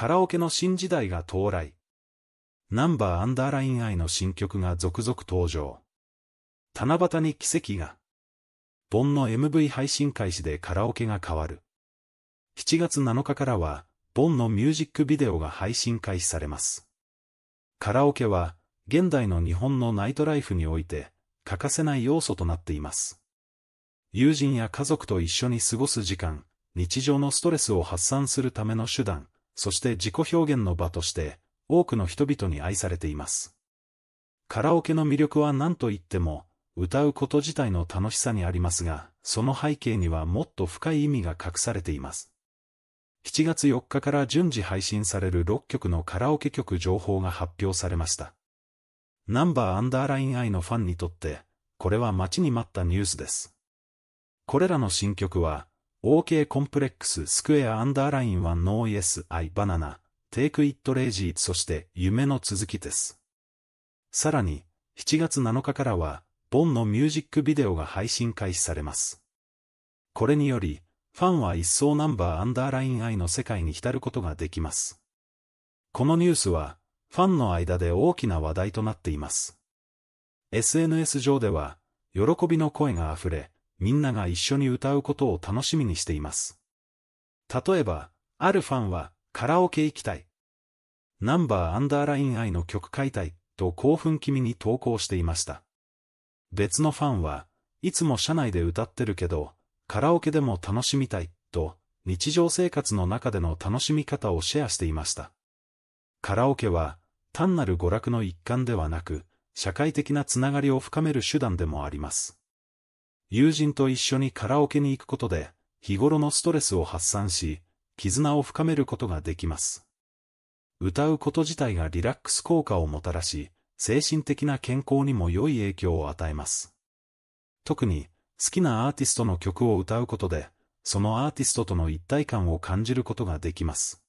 カラオケの新時代が到来。ナンバーアンダーライン愛の新曲が続々登場。七夕に奇跡が。盆の MV 配信開始でカラオケが変わる。7月7日からは、ボンのミュージックビデオが配信開始されます。カラオケは、現代の日本のナイトライフにおいて、欠かせない要素となっています。友人や家族と一緒に過ごす時間、日常のストレスを発散するための手段、そして自己表現の場として、多くの人々に愛されています。カラオケの魅力は何と言っても、歌うこと自体の楽しさにありますが、その背景にはもっと深い意味が隠されています。7月4日から順次配信される6曲のカラオケ曲情報が発表されました。ナンバーアンダーライン I のファンにとって、これは待ちに待ったニュースです。これらの新曲は、OK コンプレックススクエアアンダーラインはノーイエスアイバナナ、テイクイットレイジーそして夢の続きです。さらに、7月7日からは、ボンのミュージックビデオが配信開始されます。これにより、ファンは一層ナンバーアンダーラインアイの世界に浸ることができます。このニュースは、ファンの間で大きな話題となっています。SNS 上では、喜びの声がふれ、みんなが一緒に歌うことを楽しみにしています。例えば、あるファンは、カラオケ行きたい。ナンバーアンダーライン愛の曲解体と興奮気味に投稿していました。別のファンは、いつも車内で歌ってるけど、カラオケでも楽しみたいと、日常生活の中での楽しみ方をシェアしていました。カラオケは、単なる娯楽の一環ではなく、社会的なつながりを深める手段でもあります。友人と一緒にカラオケに行くことで、日頃のストレスを発散し、絆を深めることができます。歌うこと自体がリラックス効果をもたらし、精神的な健康にも良い影響を与えます。特に、好きなアーティストの曲を歌うことで、そのアーティストとの一体感を感じることができます。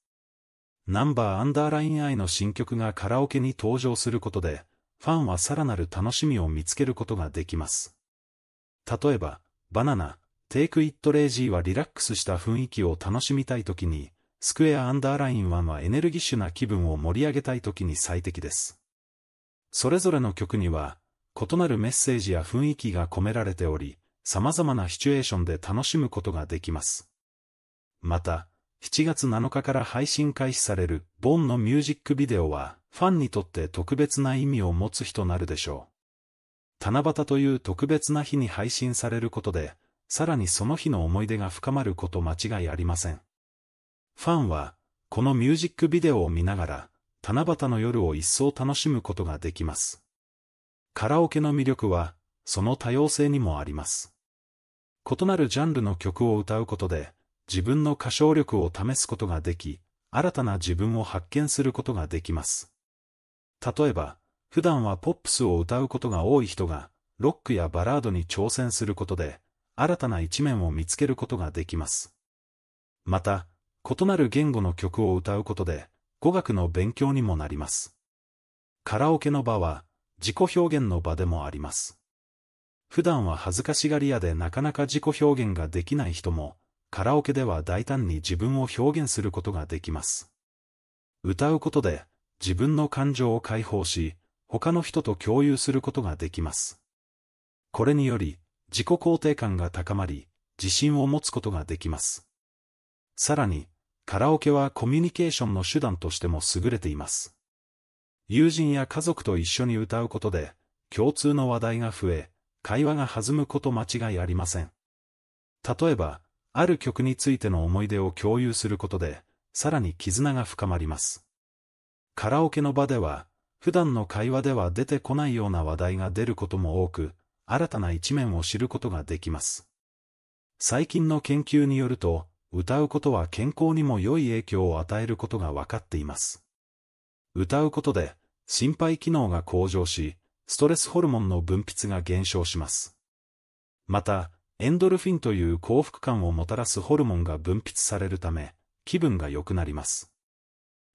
ナンバーアンダーラインアイの新曲がカラオケに登場することで、ファンはさらなる楽しみを見つけることができます。例えば、バナナ、テイクイットレイジーはリラックスした雰囲気を楽しみたいときに、スクエアアンダーラインンはエネルギッシュな気分を盛り上げたいときに最適です。それぞれの曲には、異なるメッセージや雰囲気が込められており、様々なシチュエーションで楽しむことができます。また、7月7日から配信開始されるボンのミュージックビデオは、ファンにとって特別な意味を持つ日となるでしょう。七夕という特別な日に配信されることで、さらにその日の思い出が深まること間違いありません。ファンは、このミュージックビデオを見ながら、七夕の夜を一層楽しむことができます。カラオケの魅力は、その多様性にもあります。異なるジャンルの曲を歌うことで、自分の歌唱力を試すことができ、新たな自分を発見することができます。例えば、普段はポップスを歌うことが多い人が、ロックやバラードに挑戦することで、新たな一面を見つけることができます。また、異なる言語の曲を歌うことで、語学の勉強にもなります。カラオケの場は、自己表現の場でもあります。普段は恥ずかしがり屋でなかなか自己表現ができない人も、カラオケでは大胆に自分を表現することができます。歌うことで、自分の感情を解放し、他の人と共有することができます。これにより、自己肯定感が高まり、自信を持つことができます。さらに、カラオケはコミュニケーションの手段としても優れています。友人や家族と一緒に歌うことで、共通の話題が増え、会話が弾むこと間違いありません。例えば、ある曲についての思い出を共有することで、さらに絆が深まります。カラオケの場では、普段の会話では出てこないような話題が出ることも多く、新たな一面を知ることができます。最近の研究によると、歌うことは健康にも良い影響を与えることが分かっています。歌うことで、心肺機能が向上し、ストレスホルモンの分泌が減少します。また、エンドルフィンという幸福感をもたらすホルモンが分泌されるため、気分が良くなります。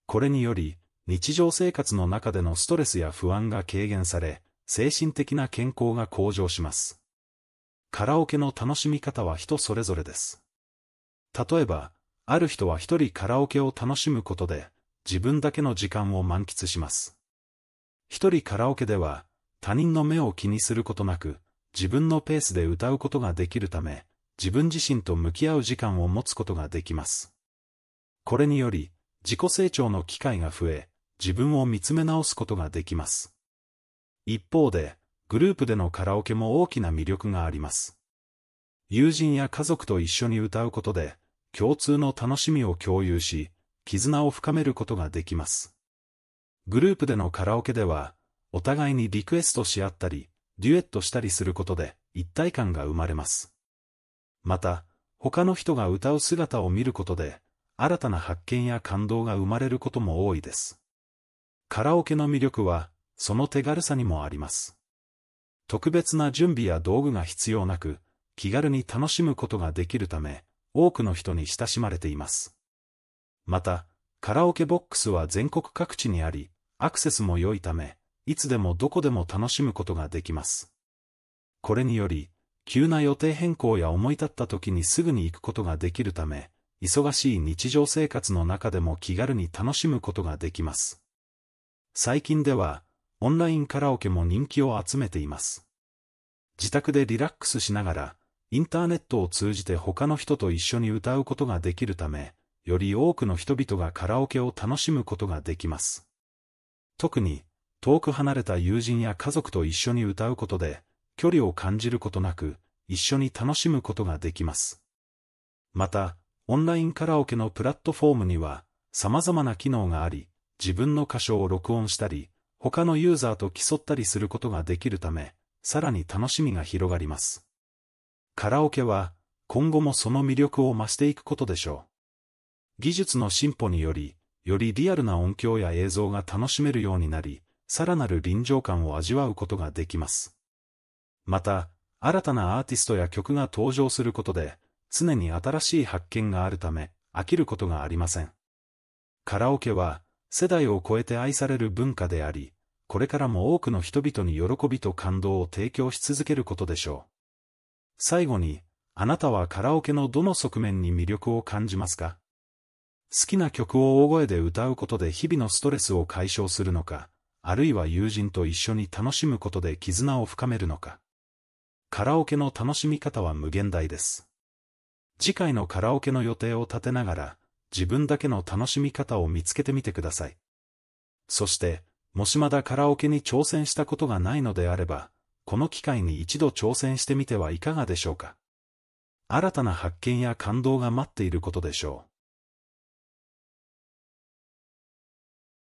これにより、日常生活の中でのストレスや不安が軽減され、精神的な健康が向上します。カラオケの楽しみ方は人それぞれです。例えば、ある人は一人カラオケを楽しむことで、自分だけの時間を満喫します。一人カラオケでは、他人の目を気にすることなく、自分のペースで歌うことができるため、自分自身と向き合う時間を持つことができます。これにより、自己成長の機会が増え、自分を見つめ直すことができます。一方で、グループでのカラオケも大きな魅力があります。友人や家族と一緒に歌うことで、共通の楽しみを共有し、絆を深めることができます。グループでのカラオケでは、お互いにリクエストし合ったり、デュエットしたりすることで一体感が生まれます。また、他の人が歌う姿を見ることで、新たな発見や感動が生まれることも多いです。カラオケの魅力は、その手軽さにもあります。特別な準備や道具が必要なく、気軽に楽しむことができるため、多くの人に親しまれています。また、カラオケボックスは全国各地にあり、アクセスも良いため、いつでもどこでも楽しむことができます。これにより、急な予定変更や思い立った時にすぐに行くことができるため、忙しい日常生活の中でも気軽に楽しむことができます。最近では、オンラインカラオケも人気を集めています。自宅でリラックスしながら、インターネットを通じて他の人と一緒に歌うことができるため、より多くの人々がカラオケを楽しむことができます。特に、遠く離れた友人や家族と一緒に歌うことで、距離を感じることなく、一緒に楽しむことができます。また、オンラインカラオケのプラットフォームには、様々な機能があり、自分の箇所を録音したり、他のユーザーと競ったりすることができるため、さらに楽しみが広がります。カラオケは、今後もその魅力を増していくことでしょう。技術の進歩により、よりリアルな音響や映像が楽しめるようになり、さらなる臨場感を味わうことができます。また、新たなアーティストや曲が登場することで、常に新しい発見があるため、飽きることがありません。カラオケは、世代を超えて愛される文化であり、これからも多くの人々に喜びと感動を提供し続けることでしょう。最後に、あなたはカラオケのどの側面に魅力を感じますか好きな曲を大声で歌うことで日々のストレスを解消するのか、あるいは友人と一緒に楽しむことで絆を深めるのか。カラオケの楽しみ方は無限大です。次回のカラオケの予定を立てながら、自分だけの楽しみ方を見つけてみてください。そして、もしまだカラオケに挑戦したことがないのであれば、この機会に一度挑戦してみてはいかがでしょうか。新たな発見や感動が待っていることでしょう。